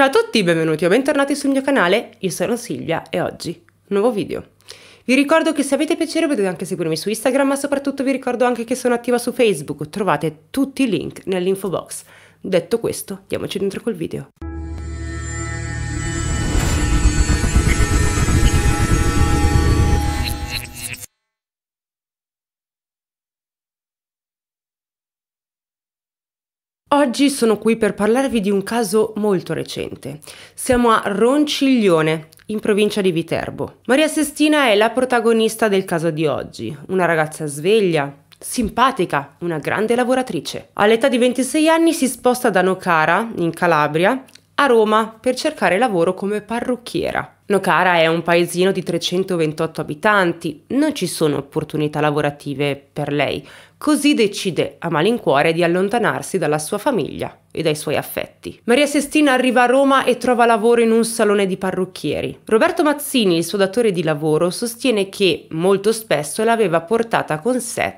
Ciao a tutti, benvenuti o bentornati sul mio canale, io sono Silvia e oggi nuovo video. Vi ricordo che se avete piacere potete anche seguirmi su Instagram, ma soprattutto vi ricordo anche che sono attiva su Facebook, trovate tutti i link nell'info box. Detto questo, diamoci dentro col video. Oggi sono qui per parlarvi di un caso molto recente. Siamo a Ronciglione, in provincia di Viterbo. Maria Sestina è la protagonista del caso di oggi, una ragazza sveglia, simpatica, una grande lavoratrice. All'età di 26 anni si sposta da Nocara, in Calabria, a Roma per cercare lavoro come parrucchiera. Nocara è un paesino di 328 abitanti, non ci sono opportunità lavorative per lei, Così decide a malincuore di allontanarsi dalla sua famiglia e dai suoi affetti. Maria Sestina arriva a Roma e trova lavoro in un salone di parrucchieri. Roberto Mazzini, il suo datore di lavoro, sostiene che molto spesso l'aveva portata con sé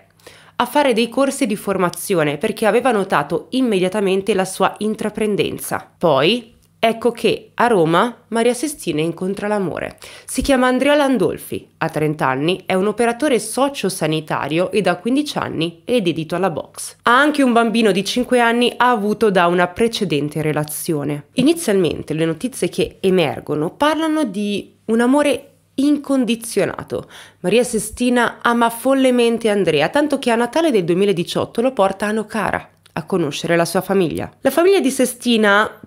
a fare dei corsi di formazione perché aveva notato immediatamente la sua intraprendenza. Poi, Ecco che a Roma Maria Sestina incontra l'amore. Si chiama Andrea Landolfi, ha 30 anni, è un operatore socio-sanitario e da 15 anni è dedito alla box. Ha anche un bambino di 5 anni avuto da una precedente relazione. Inizialmente le notizie che emergono parlano di un amore incondizionato. Maria Sestina ama follemente Andrea, tanto che a Natale del 2018 lo porta a Nocara a conoscere la sua famiglia. La famiglia di Sestina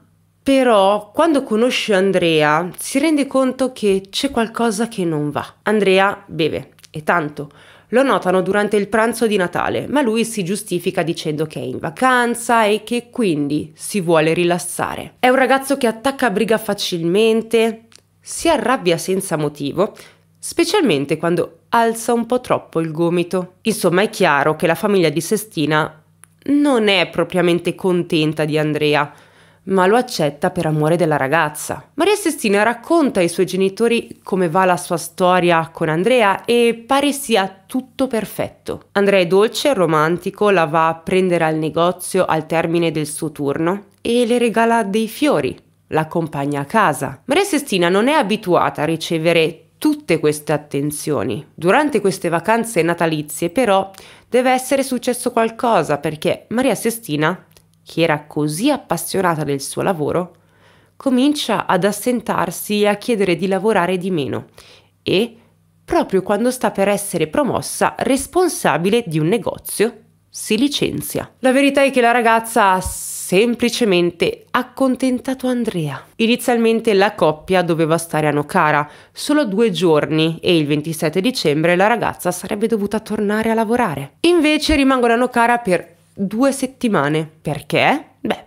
però quando conosce Andrea si rende conto che c'è qualcosa che non va. Andrea beve e tanto. Lo notano durante il pranzo di Natale, ma lui si giustifica dicendo che è in vacanza e che quindi si vuole rilassare. È un ragazzo che attacca briga facilmente, si arrabbia senza motivo, specialmente quando alza un po' troppo il gomito. Insomma, è chiaro che la famiglia di Sestina non è propriamente contenta di Andrea ma lo accetta per amore della ragazza. Maria Sestina racconta ai suoi genitori come va la sua storia con Andrea e pare sia tutto perfetto. Andrea è dolce romantico, la va a prendere al negozio al termine del suo turno e le regala dei fiori, l'accompagna a casa. Maria Sestina non è abituata a ricevere tutte queste attenzioni. Durante queste vacanze natalizie però deve essere successo qualcosa perché Maria Sestina che era così appassionata del suo lavoro, comincia ad assentarsi e a chiedere di lavorare di meno e, proprio quando sta per essere promossa responsabile di un negozio, si licenzia. La verità è che la ragazza ha semplicemente accontentato Andrea. Inizialmente la coppia doveva stare a Nocara solo due giorni e il 27 dicembre la ragazza sarebbe dovuta tornare a lavorare. Invece rimangono a Nocara per due settimane. Perché? Beh,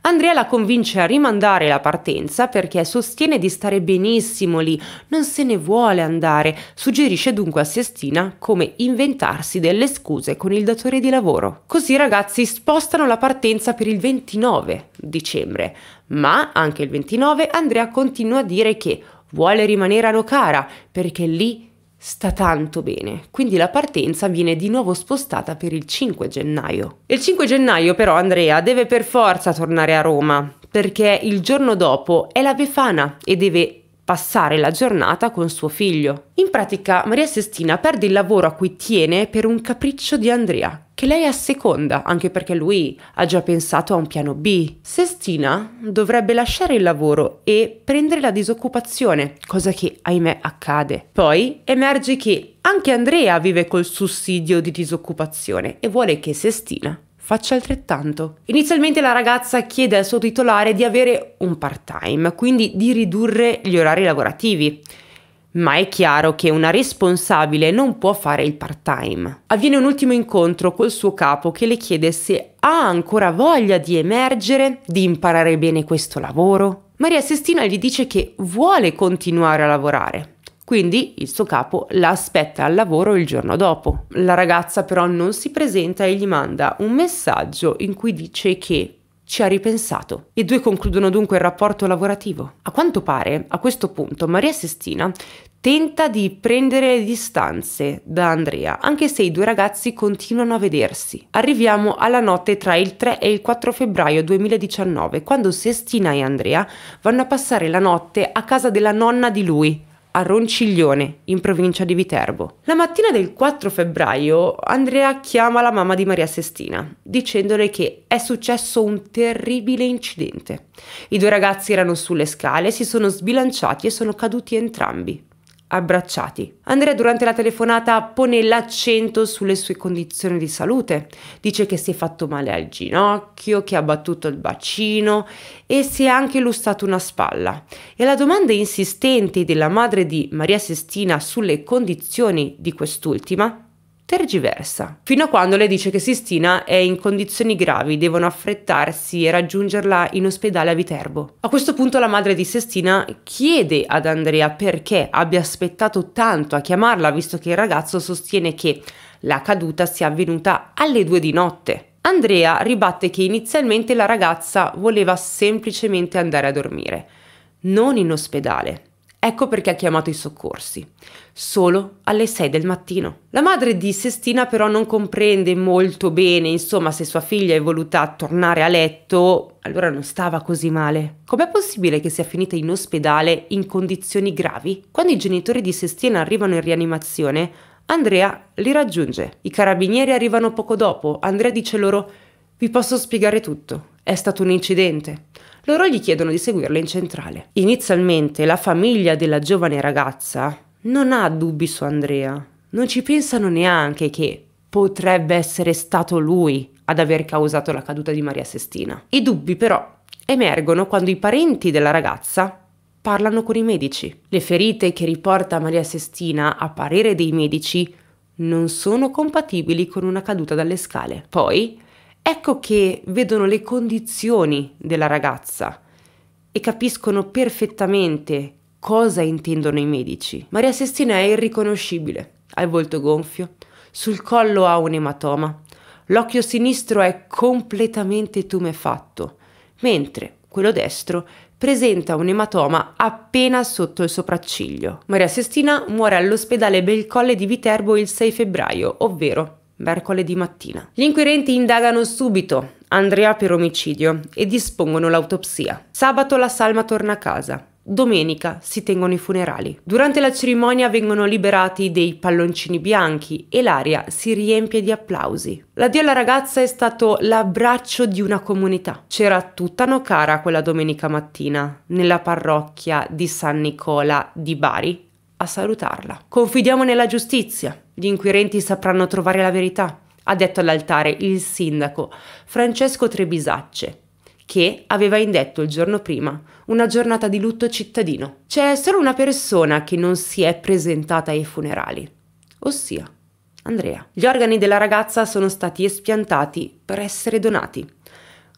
Andrea la convince a rimandare la partenza perché sostiene di stare benissimo lì, non se ne vuole andare, suggerisce dunque a Sestina come inventarsi delle scuse con il datore di lavoro. Così i ragazzi spostano la partenza per il 29 dicembre, ma anche il 29 Andrea continua a dire che vuole rimanere a Locara perché lì sta tanto bene, quindi la partenza viene di nuovo spostata per il 5 gennaio. Il 5 gennaio però Andrea deve per forza tornare a Roma, perché il giorno dopo è la Befana e deve passare la giornata con suo figlio. In pratica Maria Sestina perde il lavoro a cui tiene per un capriccio di Andrea, che lei asseconda, anche perché lui ha già pensato a un piano B. Sestina dovrebbe lasciare il lavoro e prendere la disoccupazione, cosa che ahimè accade. Poi emerge che anche Andrea vive col sussidio di disoccupazione e vuole che Sestina faccia altrettanto. Inizialmente la ragazza chiede al suo titolare di avere un part-time, quindi di ridurre gli orari lavorativi. Ma è chiaro che una responsabile non può fare il part-time. Avviene un ultimo incontro col suo capo che le chiede se ha ancora voglia di emergere, di imparare bene questo lavoro. Maria Sestina gli dice che vuole continuare a lavorare. Quindi il suo capo la aspetta al lavoro il giorno dopo. La ragazza però non si presenta e gli manda un messaggio in cui dice che ci ha ripensato. I due concludono dunque il rapporto lavorativo. A quanto pare, a questo punto, Maria Sestina tenta di prendere le distanze da Andrea, anche se i due ragazzi continuano a vedersi. Arriviamo alla notte tra il 3 e il 4 febbraio 2019, quando Sestina e Andrea vanno a passare la notte a casa della nonna di lui, a Ronciglione, in provincia di Viterbo. La mattina del 4 febbraio Andrea chiama la mamma di Maria Sestina, dicendole che è successo un terribile incidente. I due ragazzi erano sulle scale, si sono sbilanciati e sono caduti entrambi abbracciati. Andrea durante la telefonata pone l'accento sulle sue condizioni di salute, dice che si è fatto male al ginocchio, che ha battuto il bacino e si è anche lussato una spalla. E alla domanda insistente della madre di Maria Sestina sulle condizioni di quest'ultima tergiversa, fino a quando le dice che Sistina è in condizioni gravi, devono affrettarsi e raggiungerla in ospedale a Viterbo. A questo punto la madre di Sistina chiede ad Andrea perché abbia aspettato tanto a chiamarla, visto che il ragazzo sostiene che la caduta sia avvenuta alle due di notte. Andrea ribatte che inizialmente la ragazza voleva semplicemente andare a dormire, non in ospedale. Ecco perché ha chiamato i soccorsi. Solo alle 6 del mattino. La madre di Sestina però non comprende molto bene, insomma, se sua figlia è voluta tornare a letto, allora non stava così male. Com'è possibile che sia finita in ospedale in condizioni gravi? Quando i genitori di Sestina arrivano in rianimazione, Andrea li raggiunge. I carabinieri arrivano poco dopo. Andrea dice loro: Vi posso spiegare tutto. È stato un incidente loro gli chiedono di seguirla in centrale. Inizialmente la famiglia della giovane ragazza non ha dubbi su Andrea, non ci pensano neanche che potrebbe essere stato lui ad aver causato la caduta di Maria Sestina. I dubbi però emergono quando i parenti della ragazza parlano con i medici. Le ferite che riporta Maria Sestina, a parere dei medici, non sono compatibili con una caduta dalle scale. Poi Ecco che vedono le condizioni della ragazza e capiscono perfettamente cosa intendono i medici. Maria Sestina è irriconoscibile, ha il volto gonfio, sul collo ha un ematoma, l'occhio sinistro è completamente tumefatto, mentre quello destro presenta un ematoma appena sotto il sopracciglio. Maria Sestina muore all'ospedale Belcolle di Viterbo il 6 febbraio, ovvero mercoledì mattina. Gli inquirenti indagano subito Andrea per omicidio e dispongono l'autopsia. Sabato la salma torna a casa. Domenica si tengono i funerali. Durante la cerimonia vengono liberati dei palloncini bianchi e l'aria si riempie di applausi. L'addio alla ragazza è stato l'abbraccio di una comunità. C'era tutta Nocara quella domenica mattina, nella parrocchia di San Nicola di Bari, a salutarla. Confidiamo nella giustizia, gli inquirenti sapranno trovare la verità, ha detto all'altare il sindaco Francesco Trebisacce, che aveva indetto il giorno prima una giornata di lutto cittadino. C'è solo una persona che non si è presentata ai funerali, ossia Andrea. Gli organi della ragazza sono stati espiantati per essere donati.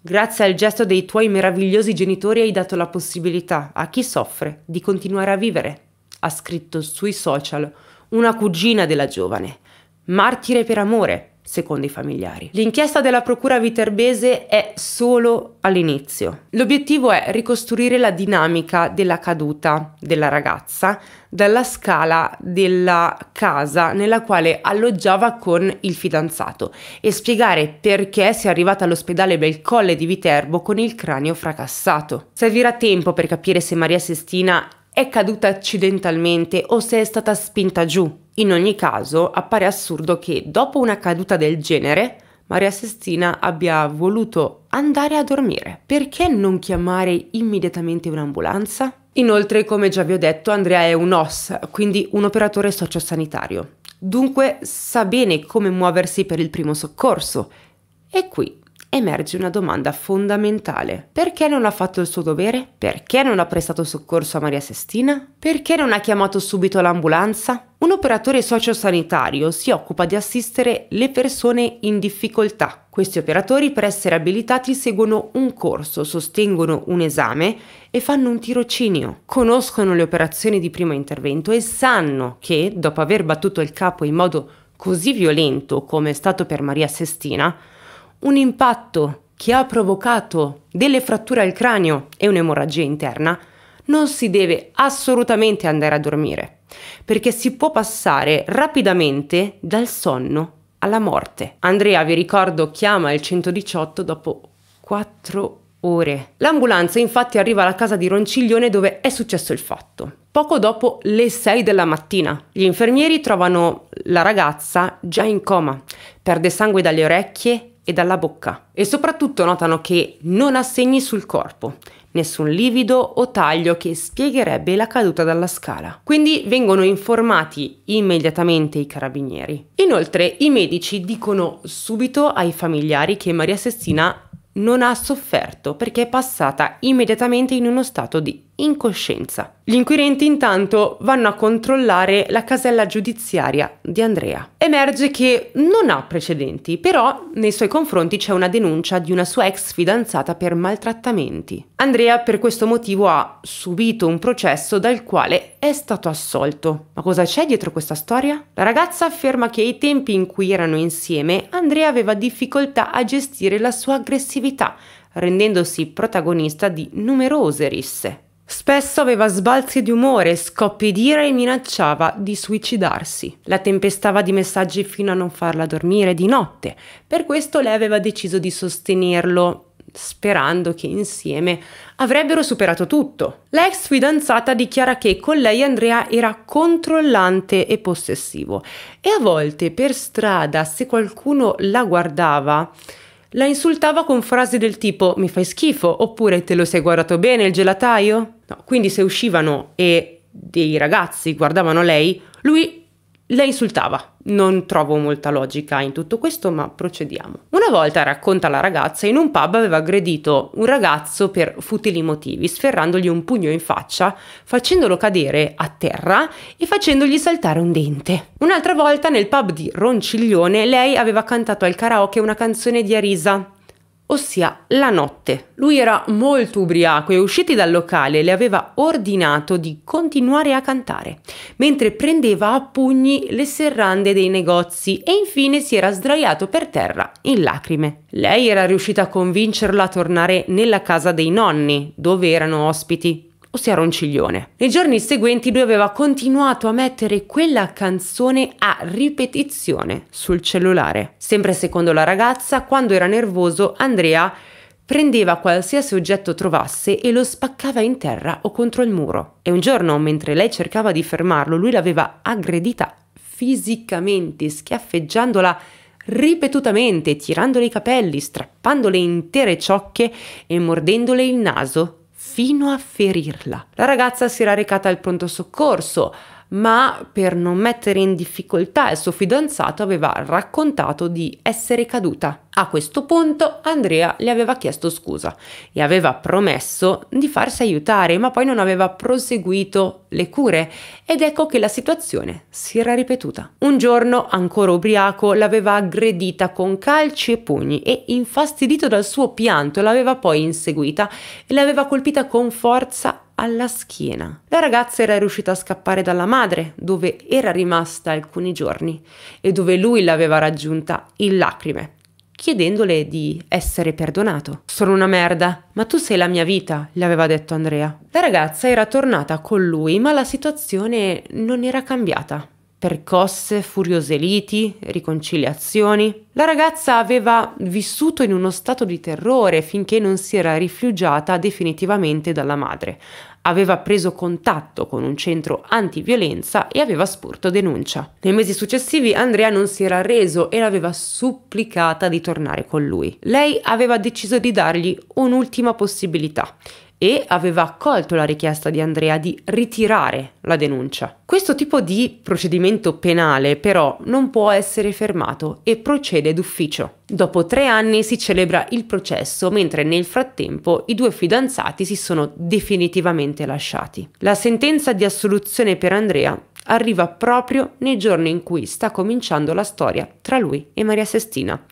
Grazie al gesto dei tuoi meravigliosi genitori hai dato la possibilità a chi soffre di continuare a vivere, ha scritto sui social una cugina della giovane, martire per amore, secondo i familiari. L'inchiesta della Procura viterbese è solo all'inizio. L'obiettivo è ricostruire la dinamica della caduta della ragazza dalla scala della casa nella quale alloggiava con il fidanzato e spiegare perché si è arrivata all'ospedale Belcolle di Viterbo con il cranio fracassato. Servirà tempo per capire se Maria Sestina è caduta accidentalmente o se è stata spinta giù. In ogni caso, appare assurdo che dopo una caduta del genere, Maria Sestina abbia voluto andare a dormire. Perché non chiamare immediatamente un'ambulanza? Inoltre, come già vi ho detto, Andrea è un OS, quindi un operatore sociosanitario. Dunque sa bene come muoversi per il primo soccorso. E qui emerge una domanda fondamentale. Perché non ha fatto il suo dovere? Perché non ha prestato soccorso a Maria Sestina? Perché non ha chiamato subito l'ambulanza? Un operatore sociosanitario si occupa di assistere le persone in difficoltà. Questi operatori per essere abilitati seguono un corso, sostengono un esame e fanno un tirocinio. Conoscono le operazioni di primo intervento e sanno che, dopo aver battuto il capo in modo così violento come è stato per Maria Sestina, un impatto che ha provocato delle fratture al cranio e un'emorragia interna, non si deve assolutamente andare a dormire, perché si può passare rapidamente dal sonno alla morte. Andrea, vi ricordo, chiama il 118 dopo 4 ore. L'ambulanza infatti arriva alla casa di Ronciglione dove è successo il fatto. Poco dopo le 6 della mattina, gli infermieri trovano la ragazza già in coma, perde sangue dalle orecchie e dalla bocca e soprattutto notano che non ha segni sul corpo, nessun livido o taglio che spiegherebbe la caduta dalla scala. Quindi vengono informati immediatamente i carabinieri. Inoltre i medici dicono subito ai familiari che Maria Sestina non ha sofferto perché è passata immediatamente in uno stato di in coscienza. Gli inquirenti intanto vanno a controllare la casella giudiziaria di Andrea. Emerge che non ha precedenti, però nei suoi confronti c'è una denuncia di una sua ex fidanzata per maltrattamenti. Andrea per questo motivo ha subito un processo dal quale è stato assolto. Ma cosa c'è dietro questa storia? La ragazza afferma che ai tempi in cui erano insieme, Andrea aveva difficoltà a gestire la sua aggressività, rendendosi protagonista di numerose risse. Spesso aveva sbalzi di umore, scoppi d'ira e minacciava di suicidarsi. La tempestava di messaggi fino a non farla dormire di notte. Per questo lei aveva deciso di sostenerlo, sperando che insieme avrebbero superato tutto. L'ex fidanzata dichiara che con lei Andrea era controllante e possessivo e a volte per strada, se qualcuno la guardava, la insultava con frasi del tipo mi fai schifo oppure te lo sei guardato bene il gelataio? No, quindi se uscivano e dei ragazzi guardavano lei, lui la insultava. Non trovo molta logica in tutto questo, ma procediamo. Una volta, racconta la ragazza, in un pub aveva aggredito un ragazzo per futili motivi, sferrandogli un pugno in faccia, facendolo cadere a terra e facendogli saltare un dente. Un'altra volta, nel pub di Ronciglione, lei aveva cantato al karaoke una canzone di Arisa, ossia la notte. Lui era molto ubriaco e usciti dal locale le aveva ordinato di continuare a cantare, mentre prendeva a pugni le serrande dei negozi e infine si era sdraiato per terra in lacrime. Lei era riuscita a convincerlo a tornare nella casa dei nonni, dove erano ospiti ossia Ronciglione. Nei giorni seguenti lui aveva continuato a mettere quella canzone a ripetizione sul cellulare. Sempre secondo la ragazza, quando era nervoso, Andrea prendeva qualsiasi oggetto trovasse e lo spaccava in terra o contro il muro. E un giorno, mentre lei cercava di fermarlo, lui l'aveva aggredita fisicamente, schiaffeggiandola ripetutamente, tirandole i capelli, strappandole intere ciocche e mordendole il naso fino a ferirla. La ragazza si era recata al pronto soccorso, ma per non mettere in difficoltà il suo fidanzato aveva raccontato di essere caduta. A questo punto Andrea le aveva chiesto scusa e aveva promesso di farsi aiutare, ma poi non aveva proseguito le cure ed ecco che la situazione si era ripetuta. Un giorno, ancora ubriaco, l'aveva aggredita con calci e pugni e, infastidito dal suo pianto, l'aveva poi inseguita e l'aveva colpita con forza alla schiena. La ragazza era riuscita a scappare dalla madre, dove era rimasta alcuni giorni e dove lui l'aveva raggiunta in lacrime, chiedendole di essere perdonato. Sono una merda, ma tu sei la mia vita, le aveva detto Andrea. La ragazza era tornata con lui, ma la situazione non era cambiata percosse, furiose liti, riconciliazioni. La ragazza aveva vissuto in uno stato di terrore finché non si era rifugiata definitivamente dalla madre. Aveva preso contatto con un centro antiviolenza e aveva sporto denuncia. Nei mesi successivi Andrea non si era reso e l'aveva supplicata di tornare con lui. Lei aveva deciso di dargli un'ultima possibilità e aveva accolto la richiesta di Andrea di ritirare la denuncia. Questo tipo di procedimento penale però non può essere fermato e procede d'ufficio. Dopo tre anni si celebra il processo, mentre nel frattempo i due fidanzati si sono definitivamente lasciati. La sentenza di assoluzione per Andrea arriva proprio nei giorni in cui sta cominciando la storia tra lui e Maria Sestina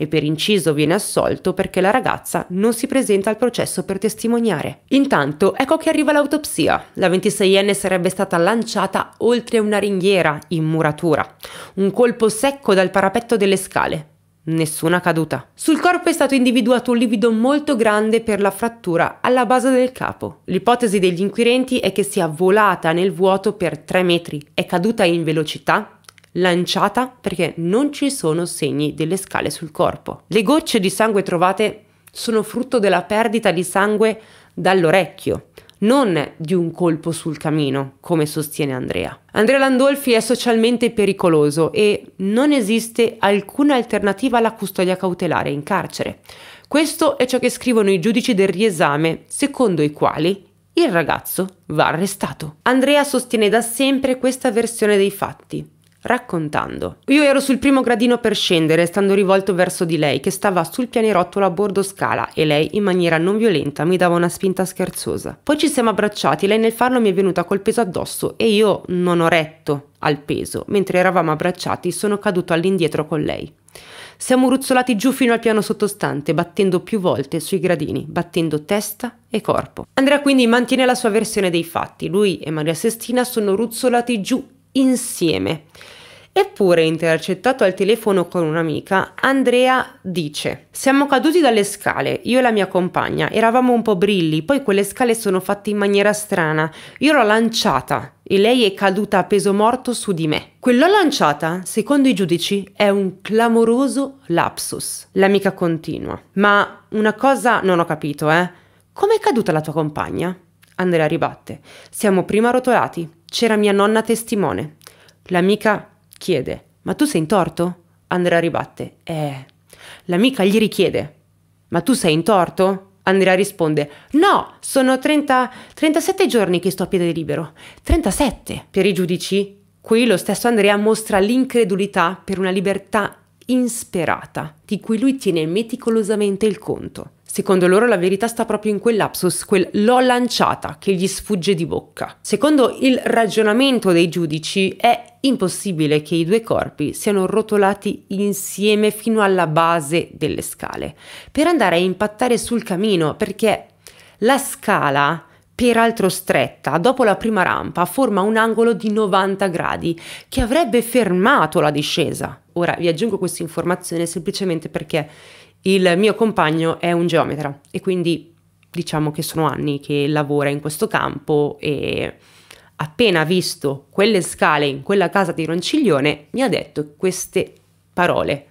e per inciso viene assolto perché la ragazza non si presenta al processo per testimoniare. Intanto ecco che arriva l'autopsia. La 26enne sarebbe stata lanciata oltre una ringhiera in muratura. Un colpo secco dal parapetto delle scale. Nessuna caduta. Sul corpo è stato individuato un livido molto grande per la frattura alla base del capo. L'ipotesi degli inquirenti è che sia volata nel vuoto per 3 metri, è caduta in velocità lanciata perché non ci sono segni delle scale sul corpo. Le gocce di sangue trovate sono frutto della perdita di sangue dall'orecchio, non di un colpo sul camino, come sostiene Andrea. Andrea Landolfi è socialmente pericoloso e non esiste alcuna alternativa alla custodia cautelare in carcere. Questo è ciò che scrivono i giudici del riesame, secondo i quali il ragazzo va arrestato. Andrea sostiene da sempre questa versione dei fatti raccontando. Io ero sul primo gradino per scendere, stando rivolto verso di lei, che stava sul pianerottolo a bordo scala, e lei, in maniera non violenta, mi dava una spinta scherzosa. Poi ci siamo abbracciati, lei nel farlo mi è venuta col peso addosso e io non ho retto al peso. Mentre eravamo abbracciati, sono caduto all'indietro con lei. Siamo ruzzolati giù fino al piano sottostante, battendo più volte sui gradini, battendo testa e corpo. Andrea quindi mantiene la sua versione dei fatti. Lui e Maria Sestina sono ruzzolati giù insieme. Eppure, intercettato al telefono con un'amica, Andrea dice: Siamo caduti dalle scale, io e la mia compagna, eravamo un po' brilli, poi quelle scale sono fatte in maniera strana. Io l'ho lanciata e lei è caduta a peso morto su di me. Quella lanciata, secondo i giudici, è un clamoroso lapsus. L'amica continua: Ma una cosa non ho capito, eh? Com'è caduta la tua compagna? Andrea ribatte: Siamo prima rotolati c'era mia nonna testimone. L'amica chiede: Ma tu sei in torto? Andrea ribatte: Eh. L'amica gli richiede: Ma tu sei in torto? Andrea risponde: No, sono 30, 37 giorni che sto a piede libero. 37. Per i giudici, qui lo stesso Andrea mostra l'incredulità per una libertà insperata, di cui lui tiene meticolosamente il conto. Secondo loro la verità sta proprio in quell'apsus, quel l'ho lanciata che gli sfugge di bocca. Secondo il ragionamento dei giudici è impossibile che i due corpi siano rotolati insieme fino alla base delle scale, per andare a impattare sul camino, perché la scala peraltro stretta, dopo la prima rampa forma un angolo di 90 gradi che avrebbe fermato la discesa. Ora vi aggiungo questa informazione semplicemente perché il mio compagno è un geometra e quindi diciamo che sono anni che lavora in questo campo e appena visto quelle scale in quella casa di Ronciglione mi ha detto queste parole.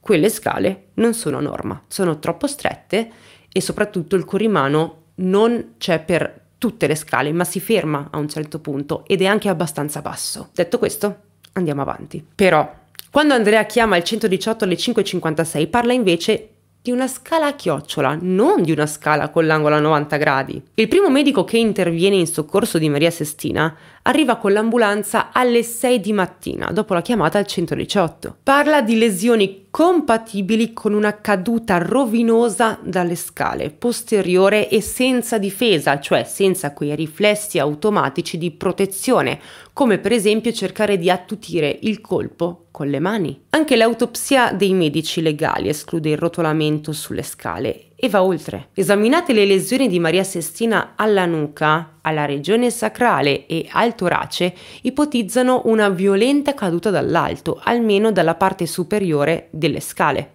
Quelle scale non sono norma, sono troppo strette e soprattutto il corrimano non c'è per tutte le scale, ma si ferma a un certo punto ed è anche abbastanza basso. Detto questo, andiamo avanti. Però quando Andrea chiama il 118 alle 5.56 parla invece di una scala a chiocciola, non di una scala con l'angolo a 90 gradi. Il primo medico che interviene in soccorso di Maria Sestina arriva con l'ambulanza alle 6 di mattina dopo la chiamata al 118. Parla di lesioni compatibili con una caduta rovinosa dalle scale posteriore e senza difesa, cioè senza quei riflessi automatici di protezione, come per esempio cercare di attutire il colpo con le mani. Anche l'autopsia dei medici legali esclude il rotolamento sulle scale e va oltre. Esaminate le lesioni di Maria Sestina alla nuca, alla regione sacrale e al torace, ipotizzano una violenta caduta dall'alto, almeno dalla parte superiore delle scale,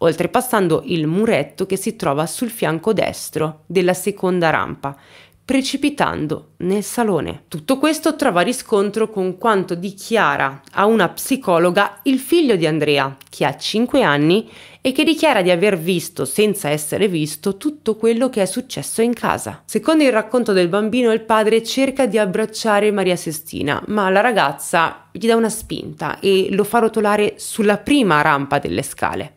oltrepassando il muretto che si trova sul fianco destro della seconda rampa, precipitando nel salone. Tutto questo trova riscontro con quanto dichiara a una psicologa il figlio di Andrea, che ha 5 anni e che dichiara di aver visto, senza essere visto, tutto quello che è successo in casa. Secondo il racconto del bambino, il padre cerca di abbracciare Maria Sestina, ma la ragazza gli dà una spinta e lo fa rotolare sulla prima rampa delle scale.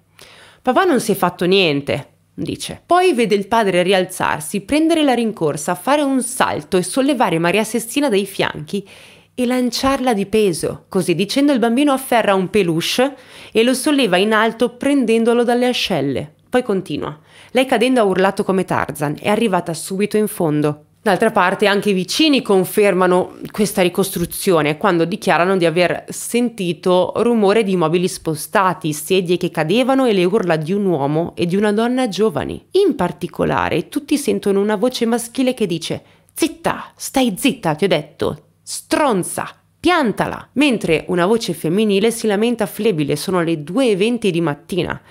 Papà non si è fatto niente, dice. Poi vede il padre rialzarsi, prendere la rincorsa, fare un salto e sollevare Maria Sestina dai fianchi e lanciarla di peso. Così dicendo il bambino afferra un peluche e lo solleva in alto prendendolo dalle ascelle. Poi continua. Lei cadendo ha urlato come Tarzan, è arrivata subito in fondo. D'altra parte anche i vicini confermano questa ricostruzione quando dichiarano di aver sentito rumore di mobili spostati, sedie che cadevano e le urla di un uomo e di una donna giovani. In particolare tutti sentono una voce maschile che dice Zitta, stai zitta, ti ho detto, stronza, piantala, mentre una voce femminile si lamenta flebile, sono le 2.20 di mattina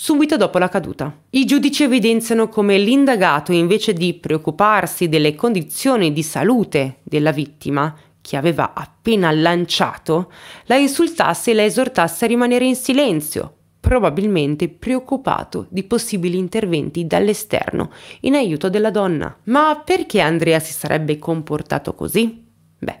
subito dopo la caduta. I giudici evidenziano come l'indagato, invece di preoccuparsi delle condizioni di salute della vittima, che aveva appena lanciato, la insultasse e la esortasse a rimanere in silenzio, probabilmente preoccupato di possibili interventi dall'esterno in aiuto della donna. Ma perché Andrea si sarebbe comportato così? Beh,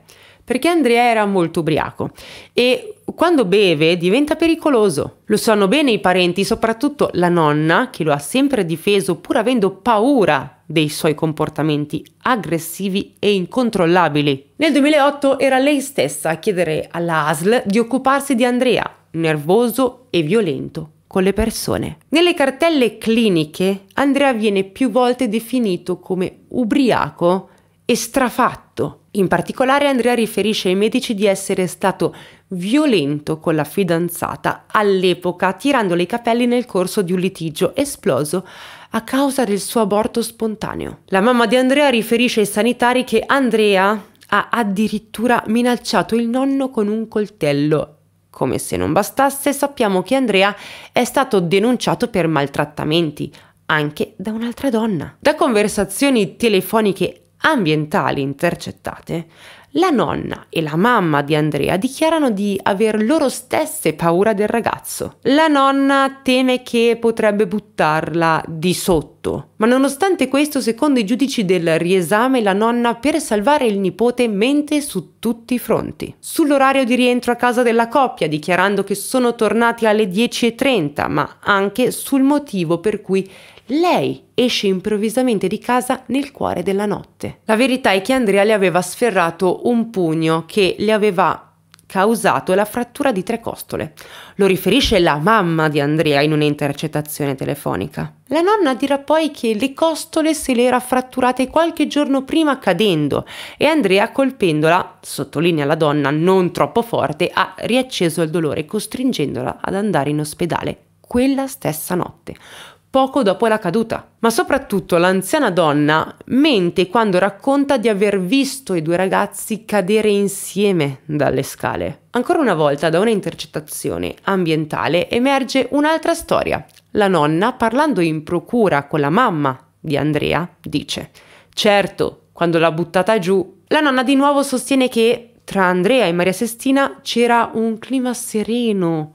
perché Andrea era molto ubriaco e quando beve diventa pericoloso. Lo sanno bene i parenti, soprattutto la nonna, che lo ha sempre difeso pur avendo paura dei suoi comportamenti aggressivi e incontrollabili. Nel 2008 era lei stessa a chiedere alla ASL di occuparsi di Andrea, nervoso e violento con le persone. Nelle cartelle cliniche Andrea viene più volte definito come ubriaco e strafatto in particolare Andrea riferisce ai medici di essere stato violento con la fidanzata all'epoca tirandole i capelli nel corso di un litigio esploso a causa del suo aborto spontaneo. La mamma di Andrea riferisce ai sanitari che Andrea ha addirittura minacciato il nonno con un coltello. Come se non bastasse, sappiamo che Andrea è stato denunciato per maltrattamenti, anche da un'altra donna. Da conversazioni telefoniche ambientali intercettate, la nonna e la mamma di Andrea dichiarano di aver loro stesse paura del ragazzo. La nonna teme che potrebbe buttarla di sotto indotto. Ma nonostante questo, secondo i giudici del riesame, la nonna per salvare il nipote mente su tutti i fronti. Sull'orario di rientro a casa della coppia, dichiarando che sono tornati alle 10.30, ma anche sul motivo per cui lei esce improvvisamente di casa nel cuore della notte. La verità è che Andrea le aveva sferrato un pugno che le aveva causato la frattura di tre costole. Lo riferisce la mamma di Andrea in un'intercettazione telefonica. La nonna dirà poi che le costole se le era fratturate qualche giorno prima cadendo e Andrea colpendola, sottolinea la donna non troppo forte, ha riacceso il dolore costringendola ad andare in ospedale quella stessa notte poco dopo la caduta. Ma soprattutto l'anziana donna mente quando racconta di aver visto i due ragazzi cadere insieme dalle scale. Ancora una volta da una intercettazione ambientale emerge un'altra storia. La nonna, parlando in procura con la mamma di Andrea, dice Certo, quando l'ha buttata giù, la nonna di nuovo sostiene che tra Andrea e Maria Sestina c'era un clima sereno,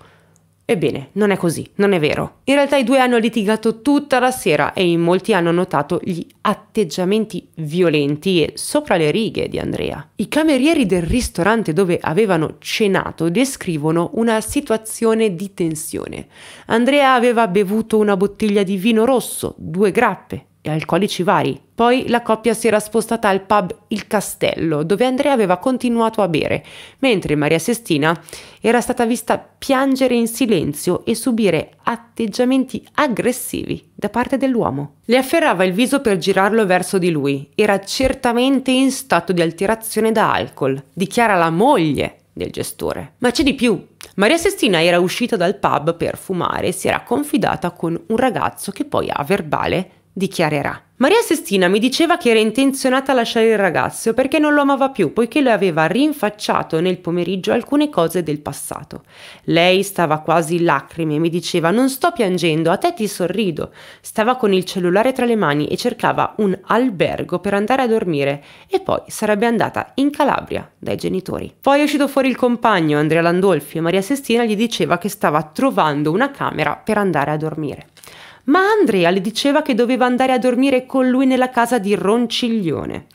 Ebbene, non è così, non è vero. In realtà i due hanno litigato tutta la sera e in molti hanno notato gli atteggiamenti violenti e sopra le righe di Andrea. I camerieri del ristorante dove avevano cenato descrivono una situazione di tensione. Andrea aveva bevuto una bottiglia di vino rosso, due grappe, e alcolici vari. Poi la coppia si era spostata al pub Il Castello, dove Andrea aveva continuato a bere, mentre Maria Sestina era stata vista piangere in silenzio e subire atteggiamenti aggressivi da parte dell'uomo. Le afferrava il viso per girarlo verso di lui, era certamente in stato di alterazione da alcol, dichiara la moglie del gestore. Ma c'è di più. Maria Sestina era uscita dal pub per fumare e si era confidata con un ragazzo che poi a verbale dichiarerà. Maria Sestina mi diceva che era intenzionata a lasciare il ragazzo perché non lo amava più, poiché le aveva rinfacciato nel pomeriggio alcune cose del passato. Lei stava quasi in lacrime e mi diceva: Non sto piangendo, a te ti sorrido. Stava con il cellulare tra le mani e cercava un albergo per andare a dormire e poi sarebbe andata in Calabria dai genitori. Poi è uscito fuori il compagno Andrea Landolfi e Maria Sestina gli diceva che stava trovando una camera per andare a dormire ma Andrea le diceva che doveva andare a dormire con lui nella casa di Ronciglione.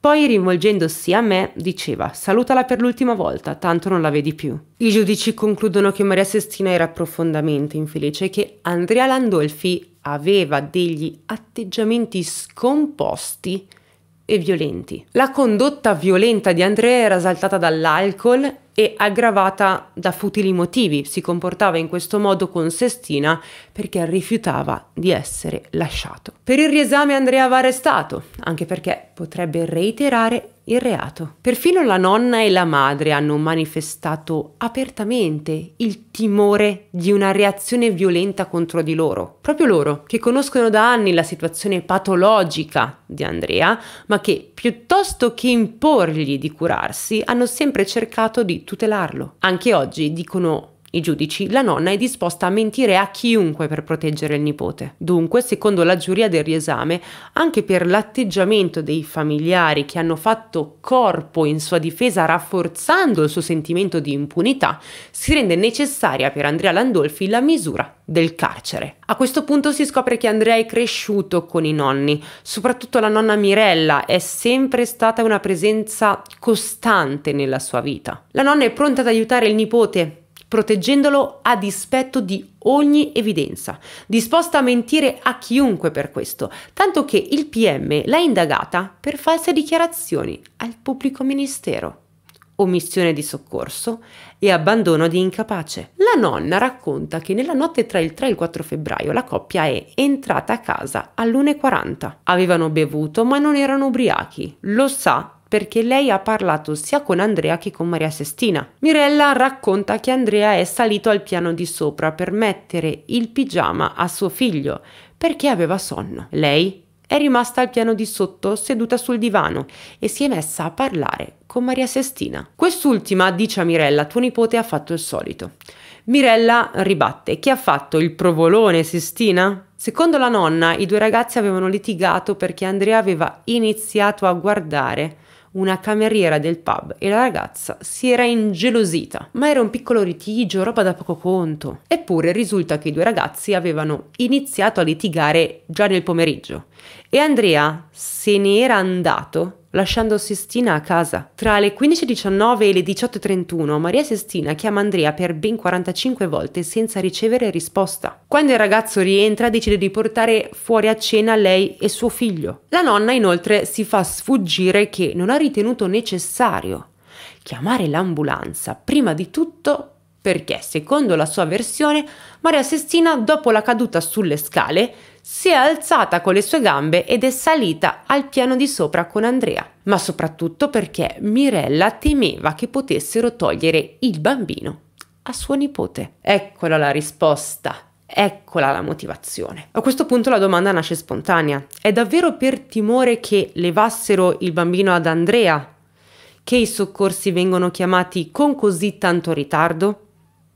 Poi, rivolgendosi a me, diceva: Salutala per l'ultima volta, tanto non la vedi più. I giudici concludono che Maria Sestina era profondamente infelice e che Andrea Landolfi aveva degli atteggiamenti scomposti e violenti. La condotta violenta di Andrea era saltata dall'alcol e aggravata da futili motivi. Si comportava in questo modo con Sestina perché rifiutava di essere lasciato. Per il riesame Andrea va arrestato, anche perché potrebbe reiterare il reato. Perfino la nonna e la madre hanno manifestato apertamente il timore di una reazione violenta contro di loro. Proprio loro, che conoscono da anni la situazione patologica di Andrea, ma che piuttosto che imporgli di curarsi, hanno sempre cercato di tutelarlo. Anche oggi dicono i giudici, la nonna è disposta a mentire a chiunque per proteggere il nipote. Dunque, secondo la giuria del riesame, anche per l'atteggiamento dei familiari che hanno fatto corpo in sua difesa rafforzando il suo sentimento di impunità, si rende necessaria per Andrea Landolfi la misura del carcere. A questo punto si scopre che Andrea è cresciuto con i nonni, soprattutto la nonna Mirella è sempre stata una presenza costante nella sua vita. La nonna è pronta ad aiutare il nipote proteggendolo a dispetto di ogni evidenza, disposta a mentire a chiunque per questo, tanto che il PM l'ha indagata per false dichiarazioni al pubblico ministero omissione di soccorso e abbandono di incapace. La nonna racconta che nella notte tra il 3 e il 4 febbraio la coppia è entrata a casa alle 1.40. Avevano bevuto ma non erano ubriachi. Lo sa perché lei ha parlato sia con Andrea che con Maria Sestina. Mirella racconta che Andrea è salito al piano di sopra per mettere il pigiama a suo figlio perché aveva sonno. Lei è rimasta al piano di sotto seduta sul divano e si è messa a parlare con Maria Sestina. Quest'ultima dice a Mirella tuo nipote ha fatto il solito. Mirella ribatte chi ha fatto il provolone Sestina? Secondo la nonna i due ragazzi avevano litigato perché Andrea aveva iniziato a guardare una cameriera del pub e la ragazza si era ingelosita, ma era un piccolo litigio, roba da poco conto. Eppure risulta che i due ragazzi avevano iniziato a litigare già nel pomeriggio e Andrea se n'era andato lasciando Sestina a casa. Tra le 15.19 e le 18.31 Maria Sestina chiama Andrea per ben 45 volte senza ricevere risposta. Quando il ragazzo rientra decide di portare fuori a cena lei e suo figlio. La nonna inoltre si fa sfuggire che non ha ritenuto necessario chiamare l'ambulanza prima di tutto perché, secondo la sua versione, Maria Sestina, dopo la caduta sulle scale, si è alzata con le sue gambe ed è salita al piano di sopra con Andrea, ma soprattutto perché Mirella temeva che potessero togliere il bambino a suo nipote. Eccola la risposta. Eccola la motivazione. A questo punto la domanda nasce spontanea. È davvero per timore che levassero il bambino ad Andrea che i soccorsi vengono chiamati con così tanto ritardo?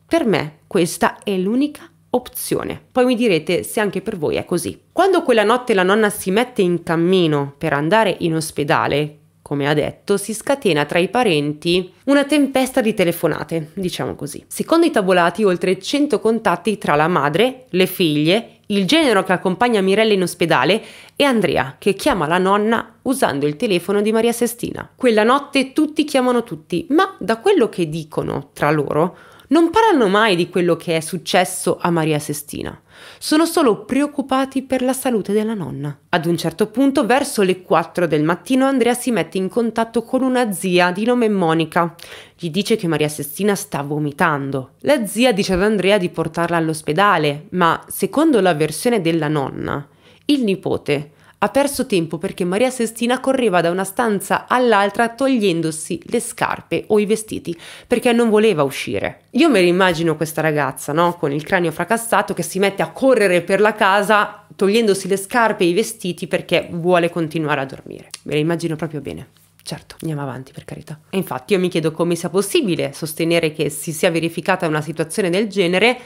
Per me questa è l'unica opzione. Poi mi direte se anche per voi è così. Quando quella notte la nonna si mette in cammino per andare in ospedale, come ha detto, si scatena tra i parenti una tempesta di telefonate, diciamo così. Secondo i tavolati, oltre 100 contatti tra la madre, le figlie, il genero che accompagna Mirella in ospedale e Andrea, che chiama la nonna usando il telefono di Maria Sestina. Quella notte tutti chiamano tutti, ma da quello che dicono tra loro, non parlano mai di quello che è successo a Maria Sestina. Sono solo preoccupati per la salute della nonna. Ad un certo punto, verso le 4 del mattino, Andrea si mette in contatto con una zia di nome Monica. Gli dice che Maria Sestina sta vomitando. La zia dice ad Andrea di portarla all'ospedale, ma secondo la versione della nonna, il nipote ha perso tempo perché Maria Sestina correva da una stanza all'altra togliendosi le scarpe o i vestiti perché non voleva uscire. Io me l'immagino questa ragazza, no? Con il cranio fracassato che si mette a correre per la casa togliendosi le scarpe e i vestiti perché vuole continuare a dormire. Me la immagino proprio bene. Certo, andiamo avanti per carità. E infatti io mi chiedo come sia possibile sostenere che si sia verificata una situazione del genere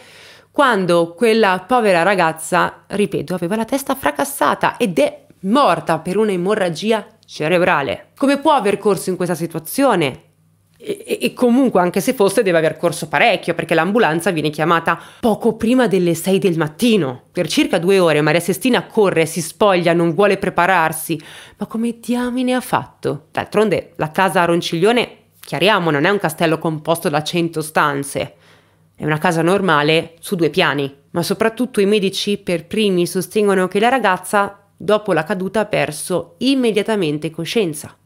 quando quella povera ragazza, ripeto, aveva la testa fracassata ed è morta per un'emorragia cerebrale. Come può aver corso in questa situazione? E, e, comunque anche se fosse deve aver corso parecchio perché l'ambulanza viene chiamata poco prima delle 6 del mattino. Per circa due ore Maria Sestina corre, si spoglia, non vuole prepararsi. Ma come diamine ha fatto? D'altronde la casa a Ronciglione, chiariamo, non è un castello composto da 100 stanze. È una casa normale su due piani. Ma soprattutto i medici per primi sostengono che la ragazza dopo la caduta ha perso immediatamente coscienza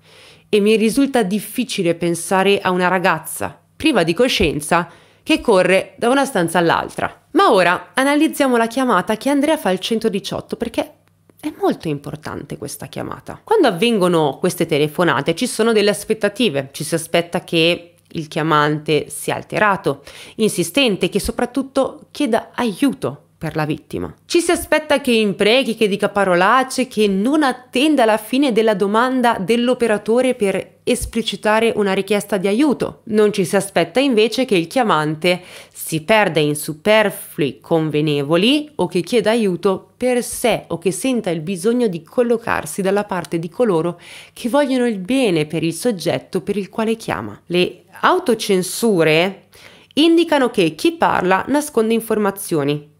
e mi risulta difficile pensare a una ragazza priva di coscienza che corre da una stanza all'altra. Ma ora analizziamo la chiamata che Andrea fa al 118 perché è molto importante questa chiamata. Quando avvengono queste telefonate ci sono delle aspettative, ci si aspetta che il chiamante sia alterato, insistente, che soprattutto chieda aiuto per la vittima. Ci si aspetta che impreghi, che dica parolacce, che non attenda la fine della domanda dell'operatore per esplicitare una richiesta di aiuto. Non ci si aspetta invece che il chiamante si perda in superflui convenevoli o che chieda aiuto per sé o che senta il bisogno di collocarsi dalla parte di coloro che vogliono il bene per il soggetto per il quale chiama. Le autocensure indicano che chi parla nasconde informazioni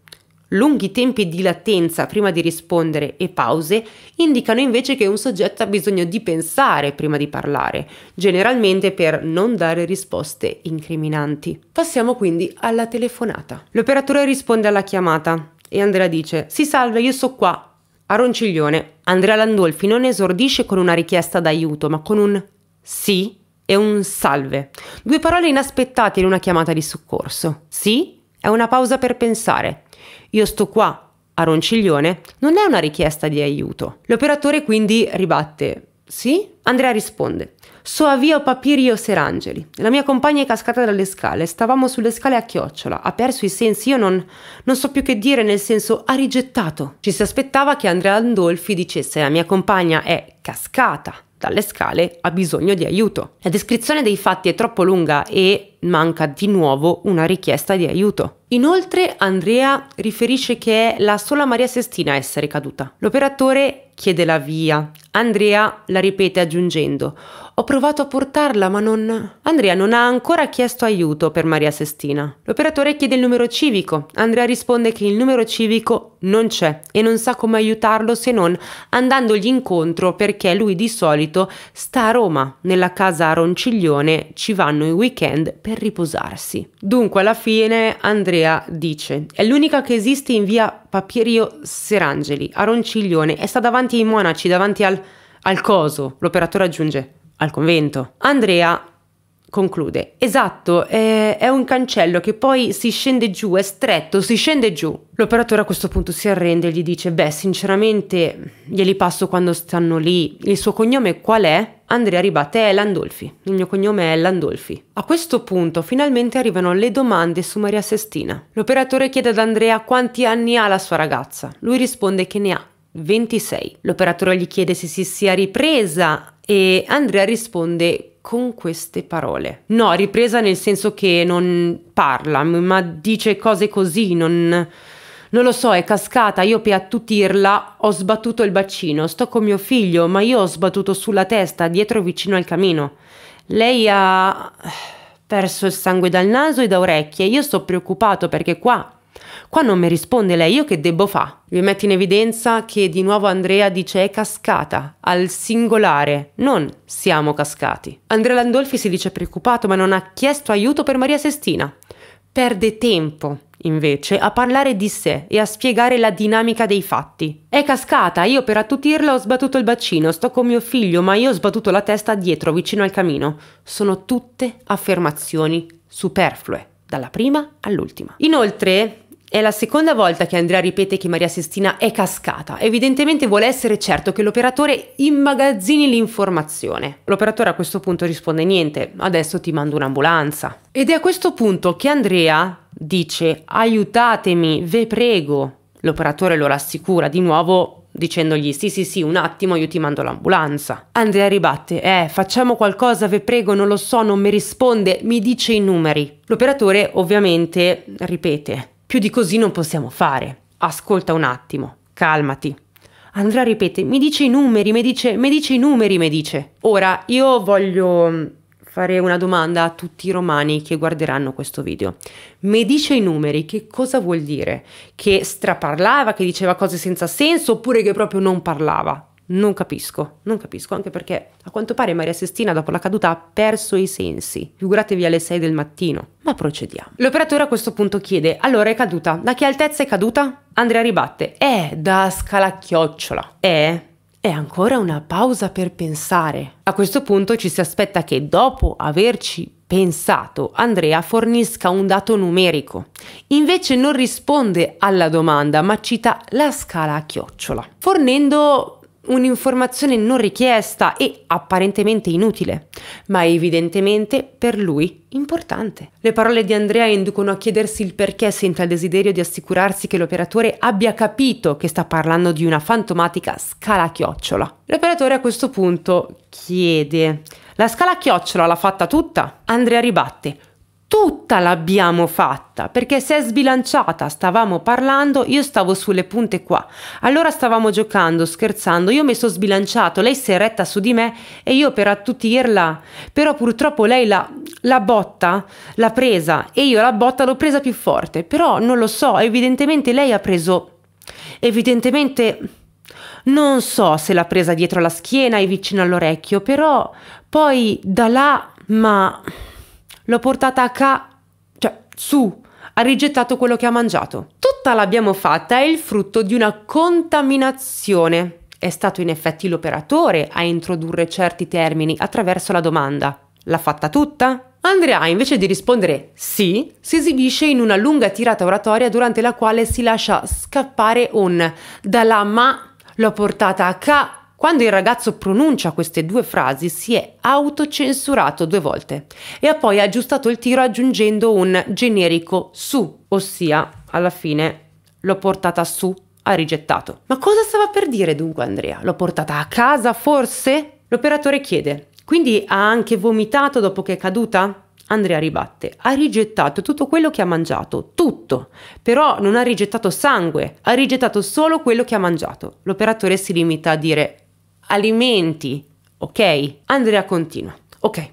lunghi tempi di latenza prima di rispondere e pause indicano invece che un soggetto ha bisogno di pensare prima di parlare, generalmente per non dare risposte incriminanti. Passiamo quindi alla telefonata. L'operatore risponde alla chiamata e Andrea dice: Si salve, io so qua. A Ronciglione, Andrea Landolfi non esordisce con una richiesta d'aiuto, ma con un sì e un salve. Due parole inaspettate in una chiamata di soccorso. Sì è una pausa per pensare io sto qua a Ronciglione, non è una richiesta di aiuto. L'operatore quindi ribatte sì? Andrea risponde So a via Papirio Serangeli. La mia compagna è cascata dalle scale. Stavamo sulle scale a chiocciola. Ha perso i sensi. Io non, non so più che dire, nel senso ha rigettato. Ci si aspettava che Andrea Andolfi dicesse La mia compagna è cascata dalle scale, ha bisogno di aiuto. La descrizione dei fatti è troppo lunga e manca di nuovo una richiesta di aiuto. Inoltre Andrea riferisce che è la sola Maria Sestina a essere caduta. L'operatore chiede la via. Andrea la ripete aggiungendo ho provato a portarla ma non... Andrea non ha ancora chiesto aiuto per Maria Sestina. L'operatore chiede il numero civico. Andrea risponde che il numero civico non c'è e non sa come aiutarlo se non andandogli incontro perché lui di solito sta a Roma, nella casa a Ronciglione, ci vanno i weekend per per riposarsi. Dunque alla fine Andrea dice è l'unica che esiste in via Papierio Serangeli a Ronciglione e sta davanti ai monaci, davanti al, al coso. L'operatore aggiunge al convento. Andrea conclude. Esatto, eh, è un cancello che poi si scende giù, è stretto, si scende giù. L'operatore a questo punto si arrende e gli dice, beh, sinceramente glieli passo quando stanno lì. Il suo cognome qual è? Andrea ribatte, è Landolfi. Il mio cognome è Landolfi. A questo punto finalmente arrivano le domande su Maria Sestina. L'operatore chiede ad Andrea quanti anni ha la sua ragazza. Lui risponde che ne ha 26. L'operatore gli chiede se si sia ripresa e Andrea risponde con queste parole. No, ripresa nel senso che non parla, ma dice cose così, non... Non lo so, è cascata, io per attutirla ho sbattuto il bacino, sto con mio figlio, ma io ho sbattuto sulla testa, dietro vicino al camino. Lei ha eh, perso il sangue dal naso e da orecchie, io sto preoccupato perché qua Qua non mi risponde lei, io che debbo fa? Vi metto in evidenza che di nuovo Andrea dice è cascata, al singolare, non siamo cascati. Andrea Landolfi si dice preoccupato ma non ha chiesto aiuto per Maria Sestina. Perde tempo, invece, a parlare di sé e a spiegare la dinamica dei fatti. È cascata, io per attutirla ho sbattuto il bacino, sto con mio figlio, ma io ho sbattuto la testa dietro, vicino al camino. Sono tutte affermazioni superflue, dalla prima all'ultima. Inoltre, è la seconda volta che Andrea ripete che Maria Sestina è cascata. Evidentemente vuole essere certo che l'operatore immagazzini l'informazione. L'operatore a questo punto risponde niente, adesso ti mando un'ambulanza. Ed è a questo punto che Andrea dice aiutatemi, ve prego. L'operatore lo rassicura di nuovo dicendogli sì sì sì un attimo io ti mando l'ambulanza. Andrea ribatte eh facciamo qualcosa ve prego non lo so non mi risponde mi dice i numeri. L'operatore ovviamente ripete più di così non possiamo fare. Ascolta un attimo, calmati. Andrea ripete, mi dice i numeri, mi dice, mi dice i numeri, mi dice. Ora, io voglio mm, fare una domanda a tutti i romani che guarderanno questo video. Mi dice i numeri, che cosa vuol dire? Che straparlava, che diceva cose senza senso oppure che proprio non parlava? Non capisco, non capisco, anche perché a quanto pare Maria Sestina dopo la caduta ha perso i sensi. Figuratevi alle 6 del mattino. Ma procediamo. L'operatore a questo punto chiede: Allora è caduta? Da che altezza è caduta? Andrea ribatte: è da scalachioccola. È? È ancora una pausa per pensare. A questo punto ci si aspetta che dopo averci pensato Andrea fornisca un dato numerico. Invece non risponde alla domanda, ma cita la scala a chiocciola, fornendo un'informazione non richiesta e apparentemente inutile, ma evidentemente per lui importante. Le parole di Andrea inducono a chiedersi il perché senta il desiderio di assicurarsi che l'operatore abbia capito che sta parlando di una fantomatica scala chiocciola. L'operatore a questo punto chiede: La scala chiocciola l'ha fatta tutta? Andrea ribatte: tutta l'abbiamo fatta perché si è sbilanciata, stavamo parlando, io stavo sulle punte qua, allora stavamo giocando, scherzando, io mi sono sbilanciato, lei si è retta su di me e io per attutirla, però purtroppo lei la, la botta l'ha presa e io la botta l'ho presa più forte, però non lo so, evidentemente lei ha preso, evidentemente... Non so se l'ha presa dietro la schiena e vicino all'orecchio, però poi da là, ma... L'ho portata a ca... cioè, su. Ha rigettato quello che ha mangiato. Tutta l'abbiamo fatta è il frutto di una contaminazione. È stato in effetti l'operatore a introdurre certi termini attraverso la domanda. L'ha fatta tutta? Andrea, invece di rispondere sì, si esibisce in una lunga tirata oratoria durante la quale si lascia scappare un dalla ma l'ho portata a ca quando il ragazzo pronuncia queste due frasi si è autocensurato due volte e ha poi aggiustato il tiro aggiungendo un generico su, ossia alla fine l'ho portata su, ha rigettato. Ma cosa stava per dire dunque Andrea? L'ho portata a casa forse? L'operatore chiede, quindi ha anche vomitato dopo che è caduta? Andrea ribatte, ha rigettato tutto quello che ha mangiato, tutto, però non ha rigettato sangue, ha rigettato solo quello che ha mangiato. L'operatore si limita a dire alimenti, ok? Andrea continua, ok,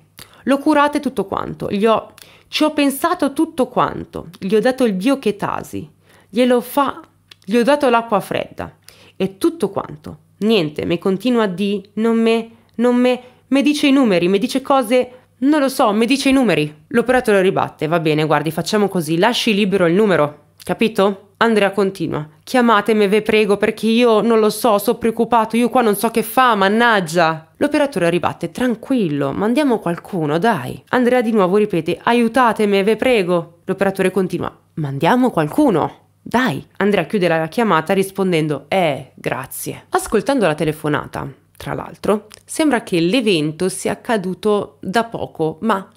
l'ho curata e tutto quanto, gli ho, ci ho pensato tutto quanto, gli ho dato il biochetasi, glielo fa, gli ho dato l'acqua fredda e tutto quanto. Niente, mi continua a di, non me, non me, mi dice i numeri, mi dice cose non lo so, mi dice i numeri. L'operatore ribatte, va bene, guardi, facciamo così, lasci libero il numero, capito? Andrea continua. Chiamatemi, ve prego, perché io non lo so, sono preoccupato, io qua non so che fa, mannaggia. L'operatore ribatte, tranquillo, mandiamo qualcuno, dai. Andrea di nuovo ripete, aiutatemi, ve prego. L'operatore continua, mandiamo qualcuno. Dai. Andrea chiude la chiamata rispondendo, eh, grazie. Ascoltando la telefonata, tra l'altro, sembra che l'evento sia accaduto da poco, ma